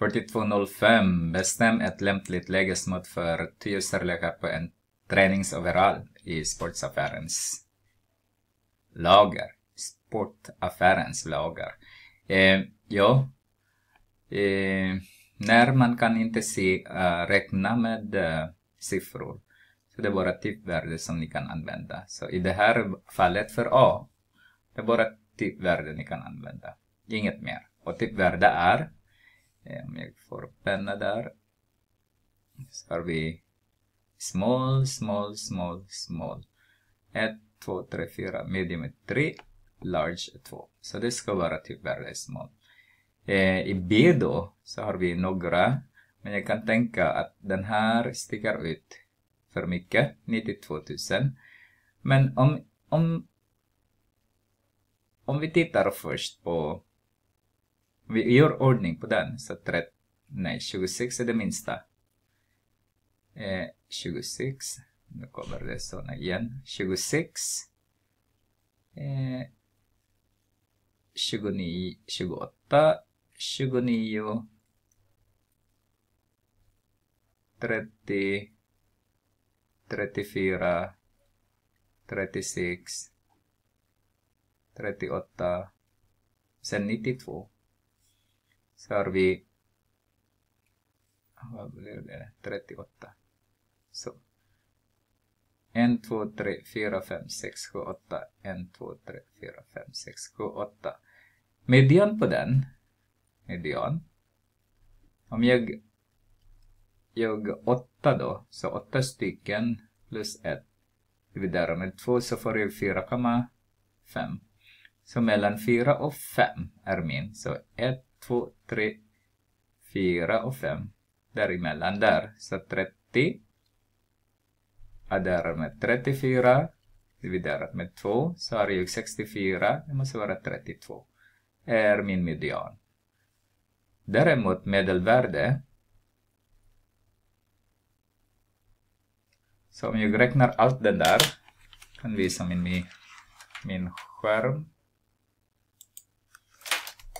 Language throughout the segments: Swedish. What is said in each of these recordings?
42.05 Bestäm ett lämpligt lägesmått för tio storlekar på en träningsoverall i sportaffärens lager. Sportaffärens lager. Eh, ja, eh, när man kan inte se, uh, räkna med uh, siffror. Så det är bara typvärde som ni kan använda. Så i det här fallet för A, det är bara typvärde ni kan använda. Inget mer. Och typvärde är Eh, om jag får upp penna där. Så har vi small, small, small, small. 1, 2, 3, 4. Medium är 3. Large är 2. Så det ska vara typ väldigt small. Eh, I B då så har vi några. Men jag kan tänka att den här sticker ut för mycket. 92 000. Men om, om, om vi tittar först på vi gör ordning på den. Så 30, nej, 26 är det minsta. Eh, 26. Nu kommer det såna igen. 26. Eh, 29, 28, 29. 30, 34, 36, 38, sen 92. Se arvii, vad blir det, 38. Så. 1, 2, 3, 4, 5, 6, 7, 8. 1, 2, 3, 4, 5, 6, 7, 8. Median på den, median. Om jag jag 8 då, så 8 stycken plus 1 dividerar med 2 så får jag 4,5. Så mellan 4 och 5 är min. Så 1, två, tre, fyra och fem. Däremellan där. Så 30 adderar med 34 dividerat med 2 så har jag 64, det måste vara 32. Är min median. Däremot medelvärde Så om jag räknar allt det där, kan visa min, min skärm.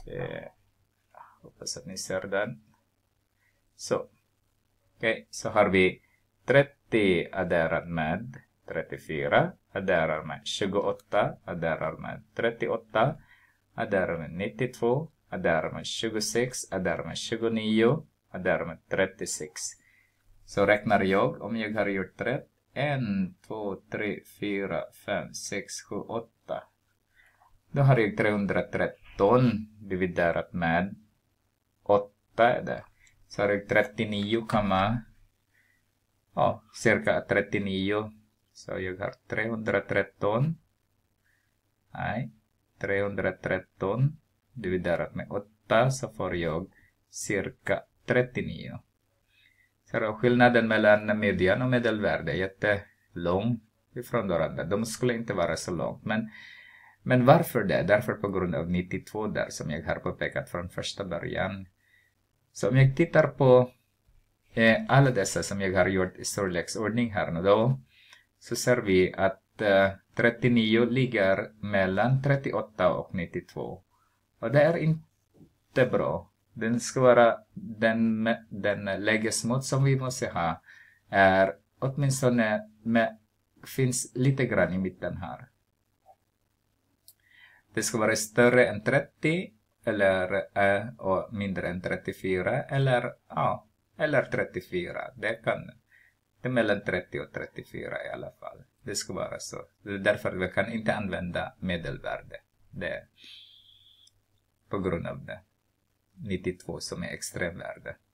Eh, Hoppas att ni ser den. Så. Okej, okay. så har vi 30 adderat med 34, adderar med 28, adderar med 38, adderar med 92, adderar med 26, adderar med 29, adderar med 36. Så räknar jag, om jag har gjort rätt, 1, 2, 3, 4, 5, 6, 7, 8. Då har jag 313 dividerat med 8 är det. Sorry, 39 komma. Ja, cirka 39. Så jag har 313. Nej, 313 dividerat med 8 så får jag cirka 39. Så då, skillnaden mellan median och medelvärde är jättelång ifrån varandra. De skulle inte vara så långt. Men, men varför det? Därför på grund av 92 där som jag har påpekat från första början. Så om jag tittar på eh, alla dessa som jag har gjort i storleksordning här nu då, så ser vi att eh, 39 ligger mellan 38 och 92. Och det är inte bra. Den ska vara, den, den lägesmått som vi måste ha är åtminstone med, finns lite grann i mitten här. Det ska vara större än 30 eller Ä och mindre än 34 eller A eller 34. Det kan det är mellan 30 och 34 i alla fall. Det ska vara så. Det är Därför vi kan inte använda medelvärde. Det på grund av det. 92 som är extremvärde.